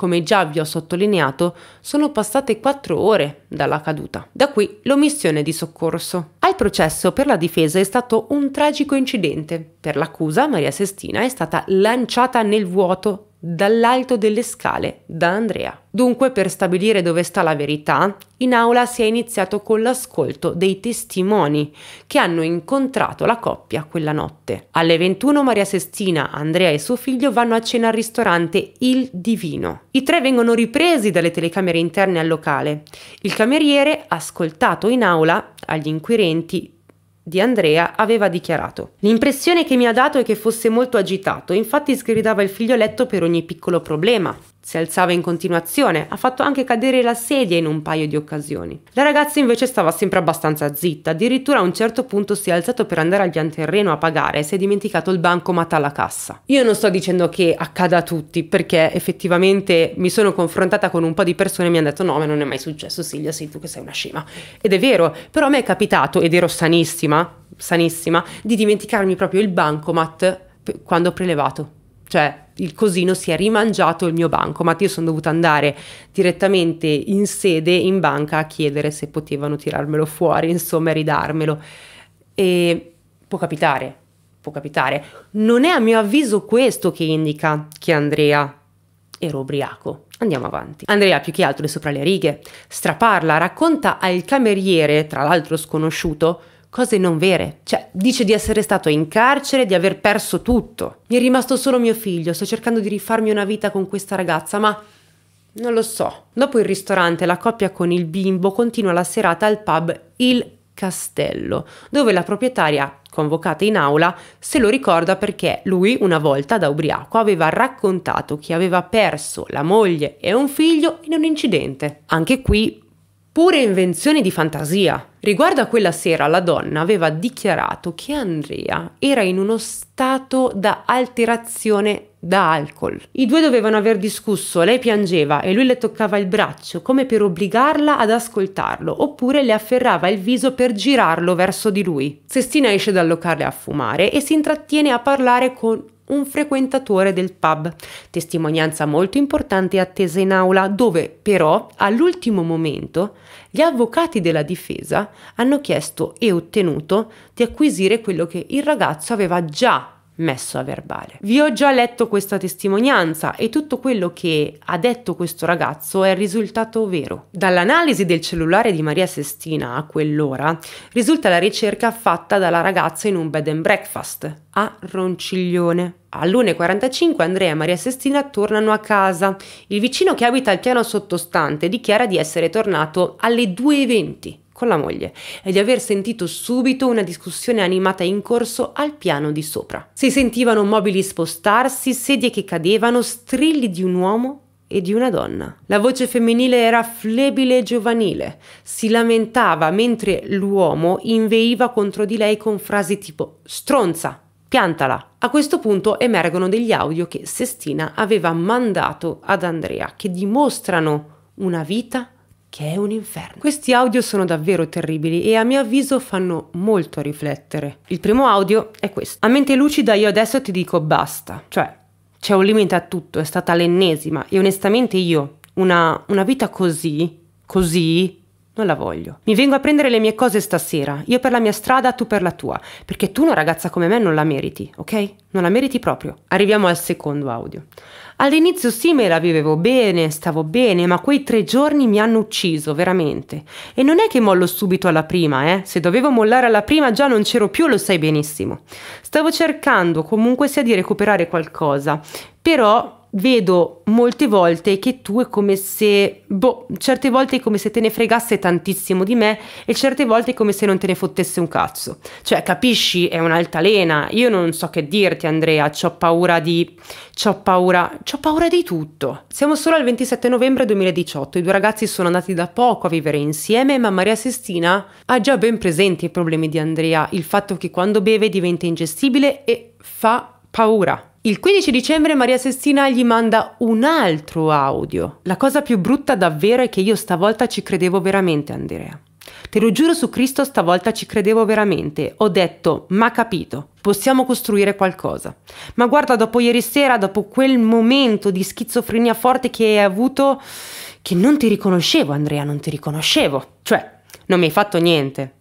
come già vi ho sottolineato, sono passate 4 ore dalla caduta. Da qui l'omissione di soccorso. Al processo per la difesa è stato un tragico incidente. Per l'accusa, Maria Sestina è stata lanciata nel vuoto dall'alto delle scale da Andrea. Dunque, per stabilire dove sta la verità, in aula si è iniziato con l'ascolto dei testimoni che hanno incontrato la coppia quella notte. Alle 21 Maria Sestina, Andrea e suo figlio vanno a cena al ristorante Il Divino. I tre vengono ripresi dalle telecamere interne al locale. Il cameriere, ascoltato in aula, agli inquirenti di Andrea aveva dichiarato. L'impressione che mi ha dato è che fosse molto agitato, infatti sgridava il figlioletto per ogni piccolo problema si alzava in continuazione, ha fatto anche cadere la sedia in un paio di occasioni. La ragazza invece stava sempre abbastanza zitta, addirittura a un certo punto si è alzato per andare al pianterreno a pagare e si è dimenticato il bancomat alla cassa. Io non sto dicendo che accada a tutti, perché effettivamente mi sono confrontata con un po' di persone e mi hanno detto no, ma non è mai successo Silvia, sei tu che sei una scema. Ed è vero, però a me è capitato, ed ero sanissima, sanissima, di dimenticarmi proprio il bancomat quando ho prelevato. Cioè, il cosino si è rimangiato il mio banco, ma io sono dovuta andare direttamente in sede in banca a chiedere se potevano tirarmelo fuori, insomma, e ridarmelo. E può capitare, può capitare. Non è a mio avviso questo che indica che Andrea era ubriaco. Andiamo avanti. Andrea più che altro è sopra le righe, straparla, racconta al cameriere, tra l'altro sconosciuto, cose non vere. Cioè, dice di essere stato in carcere, di aver perso tutto. Mi è rimasto solo mio figlio, sto cercando di rifarmi una vita con questa ragazza, ma non lo so. Dopo il ristorante, la coppia con il bimbo continua la serata al pub Il Castello, dove la proprietaria convocata in aula, se lo ricorda perché lui una volta da ubriaco aveva raccontato che aveva perso la moglie e un figlio in un incidente. Anche qui pure invenzioni di fantasia. Riguardo a quella sera, la donna aveva dichiarato che Andrea era in uno stato da alterazione da alcol. I due dovevano aver discusso, lei piangeva e lui le toccava il braccio come per obbligarla ad ascoltarlo, oppure le afferrava il viso per girarlo verso di lui. Sestina esce dal locale a fumare e si intrattiene a parlare con un frequentatore del pub, testimonianza molto importante attesa in aula, dove però all'ultimo momento gli avvocati della difesa hanno chiesto e ottenuto di acquisire quello che il ragazzo aveva già messo a verbale. Vi ho già letto questa testimonianza e tutto quello che ha detto questo ragazzo è risultato vero. Dall'analisi del cellulare di Maria Sestina a quell'ora risulta la ricerca fatta dalla ragazza in un bed and breakfast a Ronciglione. All'1.45 Andrea e Maria Sestina tornano a casa. Il vicino che abita al piano sottostante dichiara di essere tornato alle 2.20 con la moglie e di aver sentito subito una discussione animata in corso al piano di sopra. Si sentivano mobili spostarsi, sedie che cadevano, strilli di un uomo e di una donna. La voce femminile era flebile e giovanile, si lamentava mentre l'uomo inveiva contro di lei con frasi tipo stronza, piantala. A questo punto emergono degli audio che Sestina aveva mandato ad Andrea che dimostrano una vita che è un inferno. Questi audio sono davvero terribili e a mio avviso fanno molto riflettere. Il primo audio è questo. A mente lucida io adesso ti dico basta, cioè c'è un limite a tutto, è stata l'ennesima e onestamente io una, una vita così, così, non la voglio. Mi vengo a prendere le mie cose stasera, io per la mia strada, tu per la tua, perché tu una ragazza come me non la meriti, ok? Non la meriti proprio. Arriviamo al secondo audio. All'inizio sì me la vivevo bene, stavo bene, ma quei tre giorni mi hanno ucciso, veramente. E non è che mollo subito alla prima, eh? Se dovevo mollare alla prima già non c'ero più, lo sai benissimo. Stavo cercando comunque sia di recuperare qualcosa, però vedo molte volte che tu è come se, boh, certe volte è come se te ne fregasse tantissimo di me e certe volte è come se non te ne fottesse un cazzo. Cioè, capisci, è un'altalena. Io non so che dirti, Andrea, ho paura di ho paura, ho paura di tutto. Siamo solo al 27 novembre 2018, i due ragazzi sono andati da poco a vivere insieme, ma Maria Sestina ha già ben presenti i problemi di Andrea, il fatto che quando beve diventa ingestibile e fa paura. Il 15 dicembre Maria Sestina gli manda un altro audio. La cosa più brutta davvero è che io stavolta ci credevo veramente, Andrea. Te lo giuro su Cristo, stavolta ci credevo veramente. Ho detto, ma capito, possiamo costruire qualcosa. Ma guarda, dopo ieri sera, dopo quel momento di schizofrenia forte che hai avuto, che non ti riconoscevo, Andrea, non ti riconoscevo. Cioè, non mi hai fatto niente.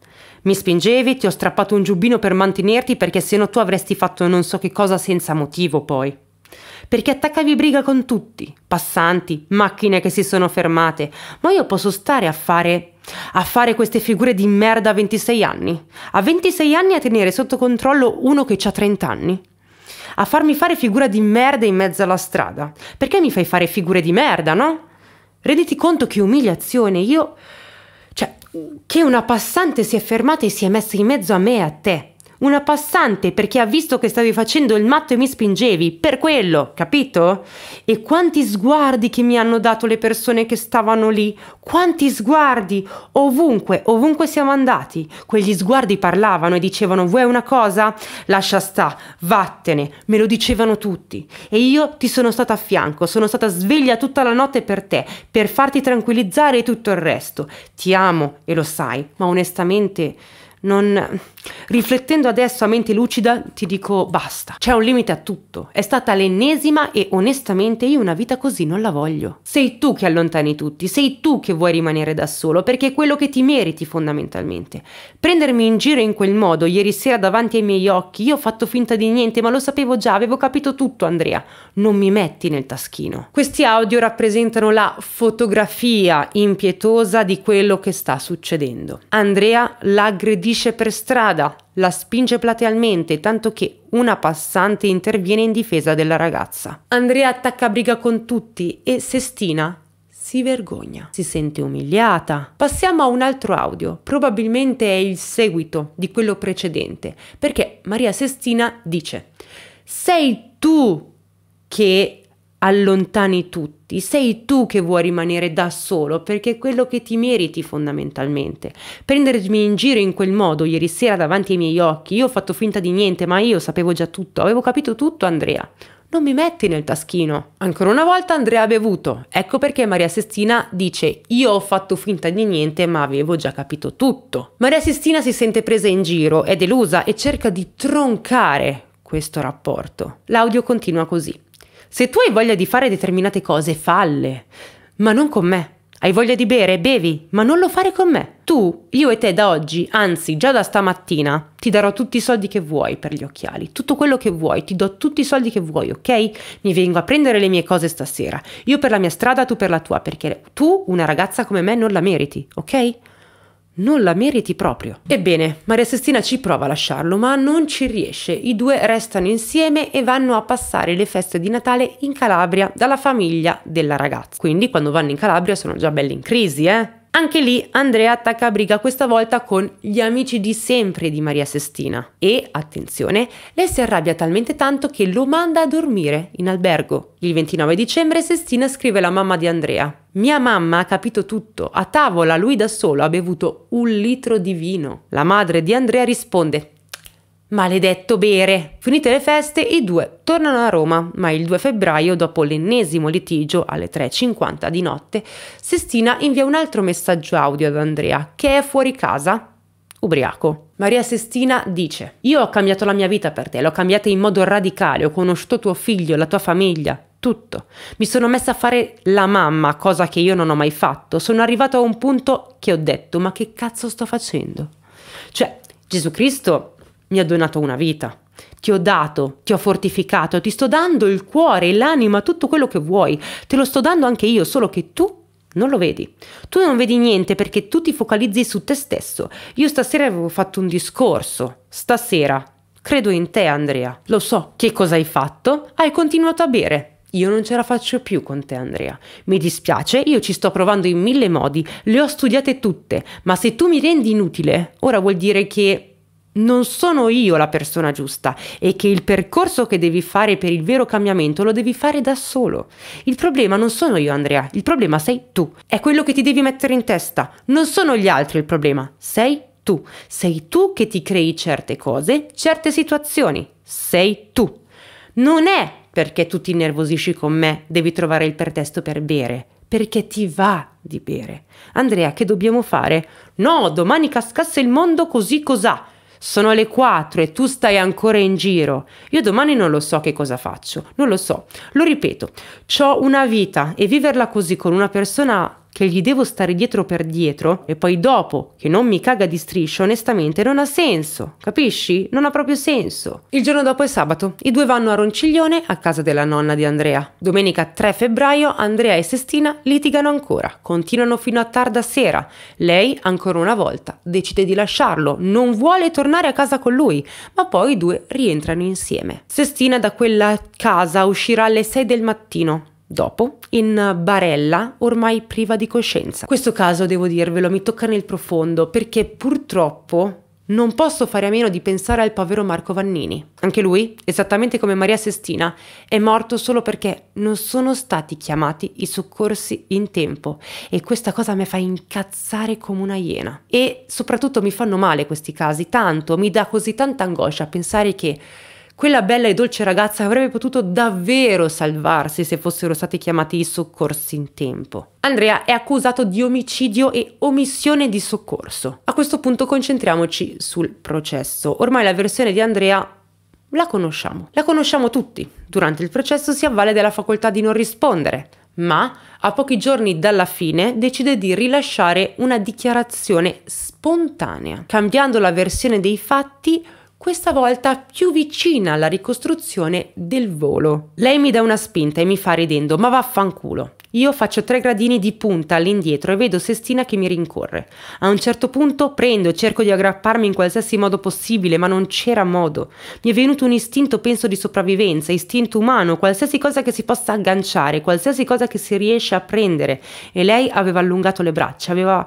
Mi spingevi, ti ho strappato un giubbino per mantenerti perché sennò tu avresti fatto non so che cosa senza motivo poi. Perché attaccavi briga con tutti, passanti, macchine che si sono fermate, ma io posso stare a fare a fare queste figure di merda a 26 anni, a 26 anni a tenere sotto controllo uno che ha 30 anni, a farmi fare figura di merda in mezzo alla strada. Perché mi fai fare figure di merda, no? Renditi conto che umiliazione, io che una passante si è fermata e si è messa in mezzo a me e a te una passante perché ha visto che stavi facendo il matto e mi spingevi, per quello, capito? E quanti sguardi che mi hanno dato le persone che stavano lì, quanti sguardi, ovunque, ovunque siamo andati, quegli sguardi parlavano e dicevano vuoi una cosa? Lascia sta, vattene, me lo dicevano tutti e io ti sono stata a fianco, sono stata sveglia tutta la notte per te, per farti tranquillizzare e tutto il resto, ti amo e lo sai, ma onestamente non Riflettendo adesso a mente lucida, ti dico basta, c'è un limite a tutto. È stata l'ennesima e onestamente io una vita così non la voglio. Sei tu che allontani tutti, sei tu che vuoi rimanere da solo, perché è quello che ti meriti fondamentalmente. Prendermi in giro in quel modo, ieri sera davanti ai miei occhi, io ho fatto finta di niente, ma lo sapevo già, avevo capito tutto Andrea. Non mi metti nel taschino. Questi audio rappresentano la fotografia impietosa di quello che sta succedendo. Andrea l'aggredisce per strada strada, la spinge platealmente tanto che una passante interviene in difesa della ragazza. Andrea attacca briga con tutti e Sestina si vergogna, si sente umiliata. Passiamo a un altro audio, probabilmente è il seguito di quello precedente, perché Maria Sestina dice: "Sei tu che allontani tutti, sei tu che vuoi rimanere da solo perché è quello che ti meriti fondamentalmente. Prendermi in giro in quel modo ieri sera davanti ai miei occhi, io ho fatto finta di niente, ma io sapevo già tutto, avevo capito tutto Andrea. Non mi metti nel taschino. Ancora una volta Andrea ha bevuto. Ecco perché Maria Sestina dice io ho fatto finta di niente ma avevo già capito tutto. Maria Sestina si sente presa in giro, è delusa e cerca di troncare questo rapporto. L'audio continua così. Se tu hai voglia di fare determinate cose, falle, ma non con me. Hai voglia di bere, bevi, ma non lo fare con me. Tu, io e te da oggi, anzi già da stamattina, ti darò tutti i soldi che vuoi per gli occhiali, tutto quello che vuoi, ti do tutti i soldi che vuoi, ok? Mi vengo a prendere le mie cose stasera, io per la mia strada, tu per la tua, perché tu, una ragazza come me, non la meriti, ok? Non la meriti proprio. Ebbene, Maria Sestina ci prova a lasciarlo, ma non ci riesce. I due restano insieme e vanno a passare le feste di Natale in Calabria dalla famiglia della ragazza. Quindi quando vanno in Calabria sono già belli in crisi, eh? Anche lì Andrea attacca a briga questa volta con gli amici di sempre di Maria Sestina e, attenzione, lei si arrabbia talmente tanto che lo manda a dormire in albergo. Il 29 dicembre Sestina scrive alla mamma di Andrea. Mia mamma ha capito tutto, a tavola lui da solo ha bevuto un litro di vino. La madre di Andrea risponde Maledetto bere! Finite le feste, i due tornano a Roma, ma il 2 febbraio, dopo l'ennesimo litigio alle 3.50 di notte, Sestina invia un altro messaggio audio ad Andrea, che è fuori casa, ubriaco. Maria Sestina dice: Io ho cambiato la mia vita per te, l'ho cambiata in modo radicale, ho conosciuto tuo figlio, la tua famiglia, tutto. Mi sono messa a fare la mamma, cosa che io non ho mai fatto. Sono arrivato a un punto che ho detto: Ma che cazzo sto facendo? Cioè, Gesù Cristo mi ha donato una vita. Ti ho dato, ti ho fortificato, ti sto dando il cuore, l'anima, tutto quello che vuoi. Te lo sto dando anche io, solo che tu non lo vedi. Tu non vedi niente perché tu ti focalizzi su te stesso. Io stasera avevo fatto un discorso. Stasera. Credo in te, Andrea. Lo so. Che cosa hai fatto? Hai continuato a bere. Io non ce la faccio più con te, Andrea. Mi dispiace, io ci sto provando in mille modi, le ho studiate tutte, ma se tu mi rendi inutile, ora vuol dire che non sono io la persona giusta e che il percorso che devi fare per il vero cambiamento lo devi fare da solo. Il problema non sono io Andrea, il problema sei tu. È quello che ti devi mettere in testa. Non sono gli altri il problema, sei tu. Sei tu che ti crei certe cose, certe situazioni. Sei tu. Non è perché tu ti innervosisci con me, devi trovare il pretesto per bere perché ti va di bere. Andrea, che dobbiamo fare? No, domani cascasse il mondo così cos'ha sono le 4 e tu stai ancora in giro. Io domani non lo so che cosa faccio, non lo so. Lo ripeto, ho una vita e viverla così con una persona che gli devo stare dietro per dietro e poi dopo che non mi caga di striscio, onestamente non ha senso, capisci? Non ha proprio senso. Il giorno dopo è sabato, i due vanno a Ronciglione a casa della nonna di Andrea. Domenica 3 febbraio Andrea e Sestina litigano ancora, continuano fino a tarda sera. Lei, ancora una volta, decide di lasciarlo, non vuole tornare a casa con lui, ma poi i due rientrano insieme. Sestina da quella casa uscirà alle 6 del mattino. Dopo, in Barella, ormai priva di coscienza. Questo caso, devo dirvelo, mi tocca nel profondo perché purtroppo non posso fare a meno di pensare al povero Marco Vannini. Anche lui, esattamente come Maria Sestina, è morto solo perché non sono stati chiamati i soccorsi in tempo e questa cosa mi fa incazzare come una iena. E soprattutto mi fanno male questi casi, tanto, mi dà così tanta angoscia pensare che quella bella e dolce ragazza avrebbe potuto davvero salvarsi se fossero stati chiamati i soccorsi in tempo. Andrea è accusato di omicidio e omissione di soccorso. A questo punto concentriamoci sul processo. Ormai la versione di Andrea la conosciamo. La conosciamo tutti. Durante il processo si avvale della facoltà di non rispondere, ma a pochi giorni dalla fine decide di rilasciare una dichiarazione spontanea, cambiando la versione dei fatti questa volta più vicina alla ricostruzione del volo. Lei mi dà una spinta e mi fa ridendo, ma vaffanculo. Io faccio tre gradini di punta all'indietro e vedo Sestina che mi rincorre. A un certo punto prendo e cerco di aggrapparmi in qualsiasi modo possibile, ma non c'era modo. Mi è venuto un istinto, penso, di sopravvivenza, istinto umano, qualsiasi cosa che si possa agganciare, qualsiasi cosa che si riesce a prendere. E lei aveva allungato le braccia, aveva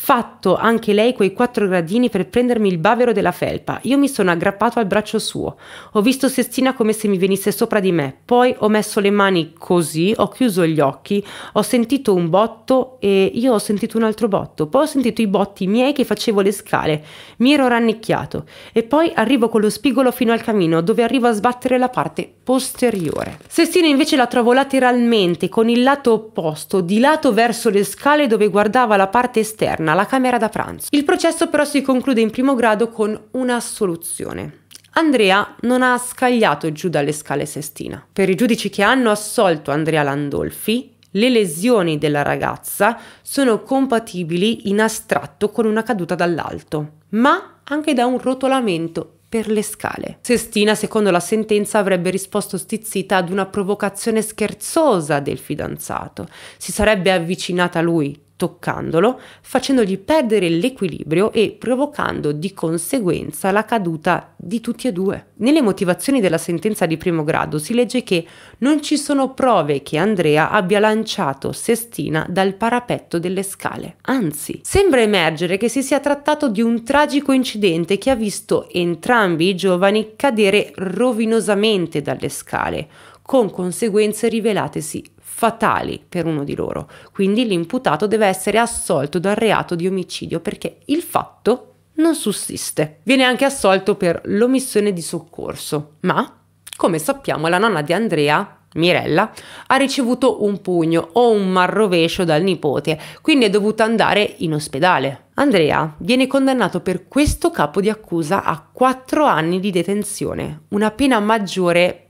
fatto anche lei quei quattro gradini per prendermi il bavero della felpa. Io mi sono aggrappato al braccio suo. Ho visto Sestina come se mi venisse sopra di me. Poi ho messo le mani così, ho chiuso gli occhi, ho sentito un botto e io ho sentito un altro botto. Poi ho sentito i botti miei che facevo le scale. Mi ero rannicchiato. E poi arrivo con lo spigolo fino al camino, dove arrivo a sbattere la parte posteriore. Sestina invece la trovo lateralmente, con il lato opposto, di lato verso le scale dove guardava la parte esterna ritorna alla camera da pranzo. Il processo però si conclude in primo grado con un'assoluzione. Andrea non ha scagliato giù dalle scale Sestina. Per i giudici che hanno assolto Andrea Landolfi, le lesioni della ragazza sono compatibili in astratto con una caduta dall'alto, ma anche da un rotolamento per le scale. Sestina, secondo la sentenza, avrebbe risposto stizzita ad una provocazione scherzosa del fidanzato. Si sarebbe avvicinata a lui toccandolo, facendogli perdere l'equilibrio e provocando di conseguenza la caduta di tutti e due. Nelle motivazioni della sentenza di primo grado si legge che non ci sono prove che Andrea abbia lanciato Sestina dal parapetto delle scale. Anzi, sembra emergere che si sia trattato di un tragico incidente che ha visto entrambi i giovani cadere rovinosamente dalle scale, con conseguenze rivelatesi fatali per uno di loro. Quindi l'imputato deve essere assolto dal reato di omicidio perché il fatto non sussiste. Viene anche assolto per l'omissione di soccorso, ma come sappiamo la nonna di Andrea Mirella ha ricevuto un pugno o un marrovescio dal nipote, quindi è dovuta andare in ospedale. Andrea viene condannato per questo capo di accusa a 4 anni di detenzione, una pena maggiore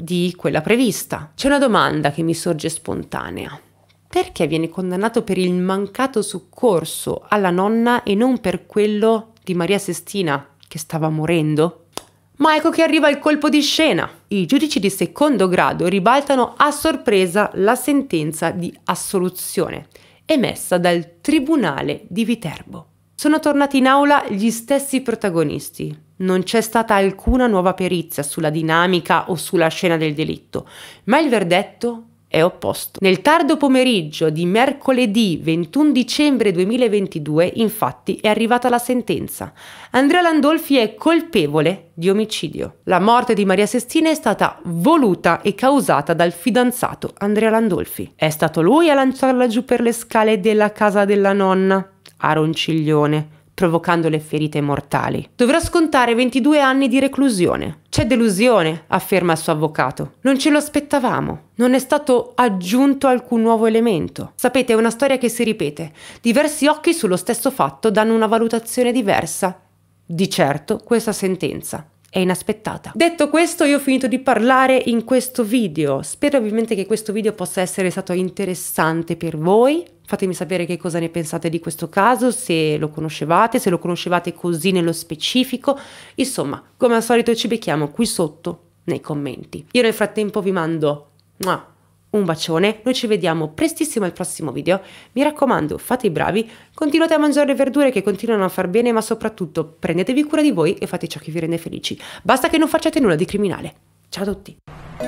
di quella prevista. C'è una domanda che mi sorge spontanea. Perché viene condannato per il mancato soccorso alla nonna e non per quello di Maria Sestina, che stava morendo? Ma ecco che arriva il colpo di scena. I giudici di secondo grado ribaltano a sorpresa la sentenza di assoluzione emessa dal Tribunale di Viterbo. Sono tornati in aula gli stessi protagonisti, non c'è stata alcuna nuova perizia sulla dinamica o sulla scena del delitto, ma il verdetto è opposto. Nel tardo pomeriggio di mercoledì 21 dicembre 2022, infatti, è arrivata la sentenza. Andrea Landolfi è colpevole di omicidio. La morte di Maria Sestina è stata voluta e causata dal fidanzato Andrea Landolfi. È stato lui a lanciarla giù per le scale della casa della nonna, a Ronciglione provocandole ferite mortali. Dovrà scontare 22 anni di reclusione. C'è delusione, afferma il suo avvocato. Non ce lo aspettavamo. Non è stato aggiunto alcun nuovo elemento. Sapete, è una storia che si ripete. Diversi occhi sullo stesso fatto danno una valutazione diversa. Di certo, questa sentenza è inaspettata. Detto questo io ho finito di parlare in questo video, spero ovviamente che questo video possa essere stato interessante per voi, fatemi sapere che cosa ne pensate di questo caso, se lo conoscevate, se lo conoscevate così nello specifico, insomma come al solito ci becchiamo qui sotto nei commenti. Io nel frattempo vi mando... Mua un bacione, noi ci vediamo prestissimo al prossimo video. Mi raccomando, fate i bravi, continuate a mangiare le verdure che continuano a far bene, ma soprattutto prendetevi cura di voi e fate ciò che vi rende felici. Basta che non facciate nulla di criminale. Ciao a tutti!